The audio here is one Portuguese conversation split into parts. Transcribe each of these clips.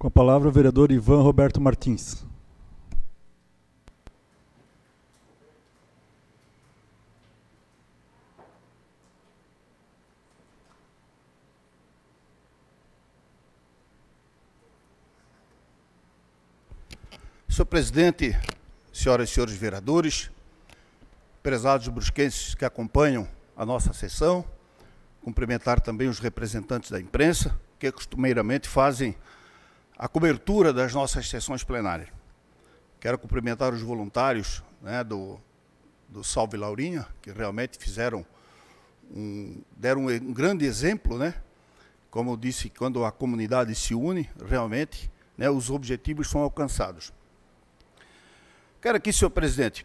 Com a palavra o vereador Ivan Roberto Martins. Senhor presidente, senhoras e senhores vereadores, prezados brusquenses que acompanham a nossa sessão, cumprimentar também os representantes da imprensa, que costumeiramente fazem a cobertura das nossas sessões plenárias. Quero cumprimentar os voluntários né, do, do Salve Laurinha, que realmente fizeram um, deram um grande exemplo, né? Como eu disse, quando a comunidade se une, realmente, né, os objetivos são alcançados. Quero aqui, senhor presidente,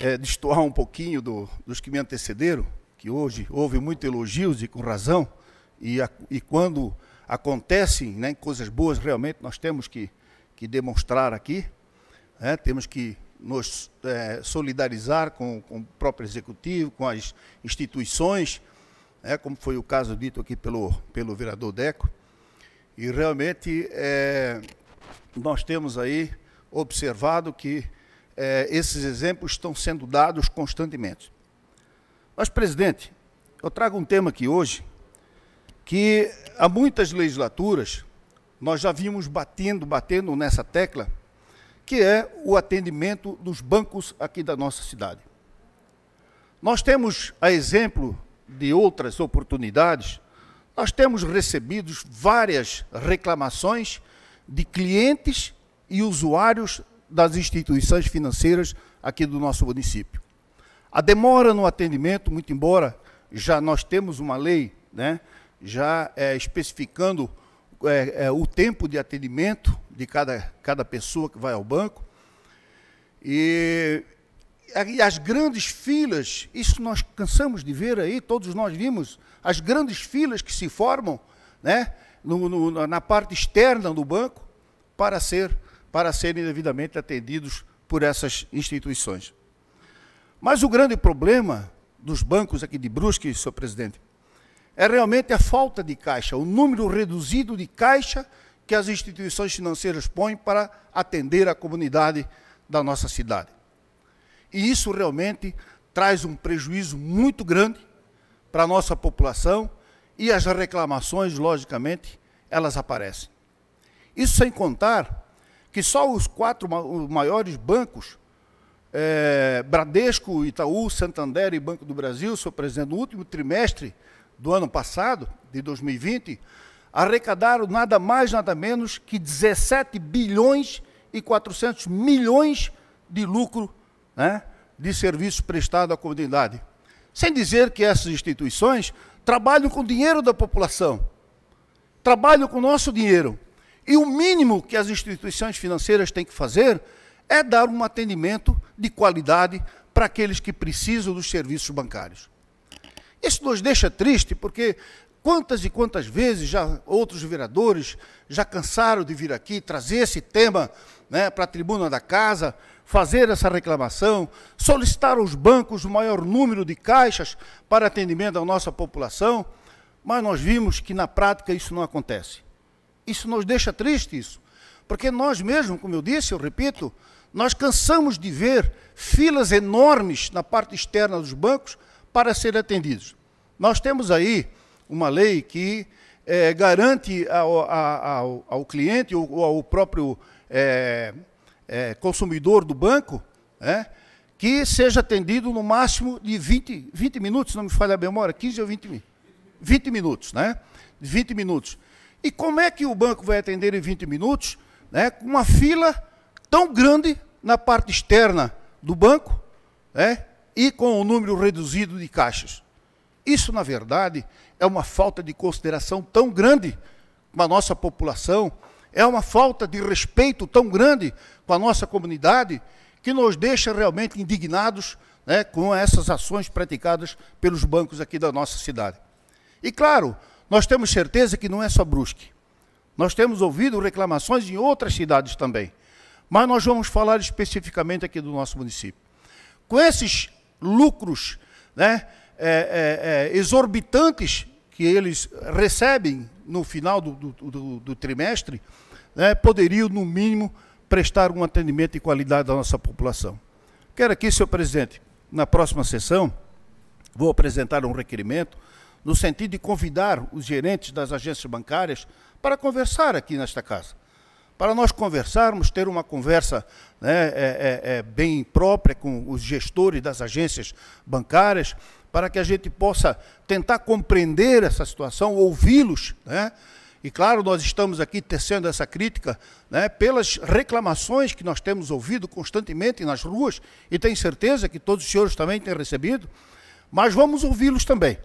é, destoar um pouquinho do, dos que me antecederam, que hoje houve muitos elogios e com razão, e, a, e quando acontecem né, coisas boas realmente, nós temos que, que demonstrar aqui, né, temos que nos é, solidarizar com, com, o próprio executivo, com as instituições, né, como foi o caso dito aqui pelo, pelo vereador Deco. E realmente é, nós temos aí observado que é, esses exemplos estão sendo dados constantemente. Mas, presidente, eu trago um tema aqui hoje que há muitas legislaturas nós já vimos batendo, batendo nessa tecla, que é o atendimento dos bancos aqui da nossa cidade. Nós temos, a exemplo de outras oportunidades, nós temos recebido várias reclamações de clientes e usuários das instituições financeiras aqui do nosso município. A demora no atendimento, muito embora já nós temos uma lei né, já é, especificando é, é, o tempo de atendimento de cada, cada pessoa que vai ao banco. E, e as grandes filas, isso nós cansamos de ver aí, todos nós vimos, as grandes filas que se formam né, no, no, na parte externa do banco para, ser, para serem devidamente atendidos por essas instituições. Mas o grande problema dos bancos aqui de Brusque, senhor presidente, é realmente a falta de caixa, o número reduzido de caixa que as instituições financeiras põem para atender a comunidade da nossa cidade. E isso realmente traz um prejuízo muito grande para a nossa população e as reclamações, logicamente, elas aparecem. Isso sem contar que só os quatro maiores bancos, é, Bradesco, Itaú, Santander e Banco do Brasil, senhor presidente, no último trimestre do ano passado, de 2020, arrecadaram nada mais, nada menos que 17 bilhões e 400 milhões de lucro né, de serviço prestado à comunidade. Sem dizer que essas instituições trabalham com o dinheiro da população, trabalham com o nosso dinheiro. E o mínimo que as instituições financeiras têm que fazer é dar um atendimento de qualidade para aqueles que precisam dos serviços bancários. Isso nos deixa triste, porque quantas e quantas vezes já outros vereadores já cansaram de vir aqui trazer esse tema né, para a tribuna da casa, fazer essa reclamação, solicitar aos bancos o maior número de caixas para atendimento à nossa população, mas nós vimos que na prática isso não acontece. Isso nos deixa triste isso, porque nós mesmos, como eu disse, eu repito, nós cansamos de ver filas enormes na parte externa dos bancos para serem atendidos. Nós temos aí uma lei que é, garante ao, ao, ao, cliente ou ao próprio é, é, consumidor do banco né, que seja atendido no máximo de 20, 20 minutos, não me falha a memória, 15 ou 20 minutos. 20 minutos, né? 20 minutos. E como é que o banco vai atender em 20 minutos, né, com uma fila tão grande na parte externa do banco, né, e com o número reduzido de caixas. Isso, na verdade, é uma falta de consideração tão grande com a nossa população, é uma falta de respeito tão grande com a nossa comunidade, que nos deixa realmente indignados né, com essas ações praticadas pelos bancos aqui da nossa cidade. E claro, nós temos certeza que não é só Brusque. Nós temos ouvido reclamações em outras cidades também. Mas nós vamos falar especificamente aqui do nosso município. Com esses lucros né, é, é, é, exorbitantes que eles recebem no final do, do, do, do trimestre, né, poderiam, no mínimo, prestar um atendimento de qualidade à nossa população. Quero aqui, senhor presidente, na próxima sessão, vou apresentar um requerimento no sentido de convidar os gerentes das agências bancárias para conversar aqui nesta casa para nós conversarmos, ter uma conversa né, é, é, é, bem própria com os gestores das agências bancárias, para que a gente possa tentar compreender essa situação, ouvi-los, né? E claro, nós estamos aqui tecendo essa crítica né, pelas reclamações que nós temos ouvido constantemente nas ruas, e tenho certeza que todos os senhores também têm recebido, mas vamos ouvi-los também.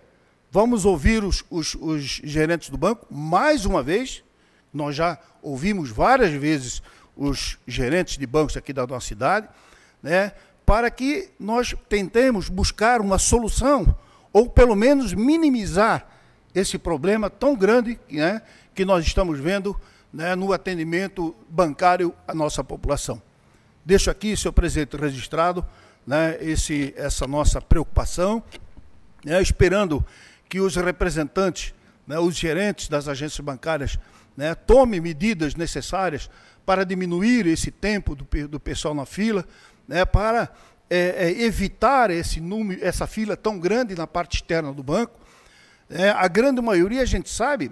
Vamos ouvir os, os, os gerentes do banco mais uma vez, nós já ouvimos várias vezes os gerentes de bancos aqui da nossa cidade, né, para que nós tentemos buscar uma solução ou pelo menos minimizar esse problema tão grande né, que nós estamos vendo né, no atendimento bancário à nossa população. Deixo aqui, senhor presidente, registrado né, esse, essa nossa preocupação, né, esperando que os representantes, né, os gerentes das agências bancárias né, tome medidas necessárias para diminuir esse tempo do, do pessoal na fila, né, para é, é, evitar esse número, essa fila tão grande na parte externa do banco. É, a grande maioria, a gente sabe,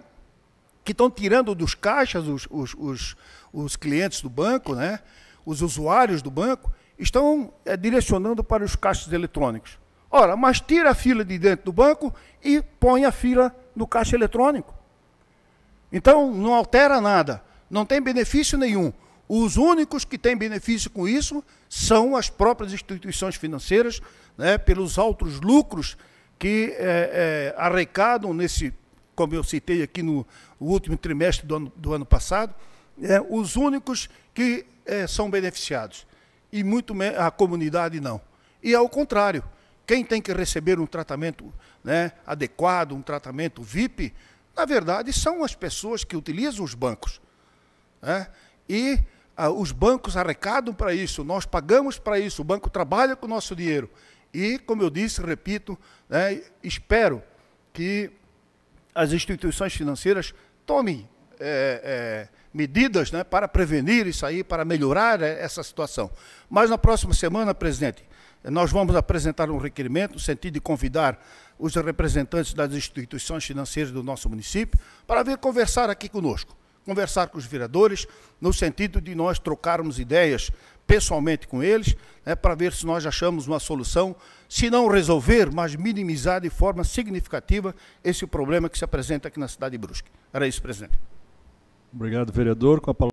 que estão tirando dos caixas os, os, os, os clientes do banco, né, os usuários do banco, estão é, direcionando para os caixas eletrônicos. Ora, mas tira a fila de dentro do banco e põe a fila no caixa eletrônico. Então, não altera nada, não tem benefício nenhum. Os únicos que têm benefício com isso são as próprias instituições financeiras, né, pelos altos lucros que é, é, arrecadam nesse, como eu citei aqui no último trimestre do ano, do ano passado, é, os únicos que é, são beneficiados, e muito a comunidade não. E ao contrário, quem tem que receber um tratamento né, adequado, um tratamento VIP, na verdade, são as pessoas que utilizam os bancos. Né? E ah, os bancos arrecadam para isso, nós pagamos para isso, o banco trabalha com o nosso dinheiro. E, como eu disse, repito, né, espero que as instituições financeiras tomem é, é, medidas né, para prevenir isso aí, para melhorar eh, essa situação. Mas na próxima semana, presidente, nós vamos apresentar um requerimento no sentido de convidar os representantes das instituições financeiras do nosso município para vir conversar aqui conosco, conversar com os vereadores, no sentido de nós trocarmos ideias pessoalmente com eles, né, para ver se nós achamos uma solução, se não resolver, mas minimizar de forma significativa esse problema que se apresenta aqui na cidade de Brusque. Era isso, presidente. Obrigado, vereador. Com a palavra...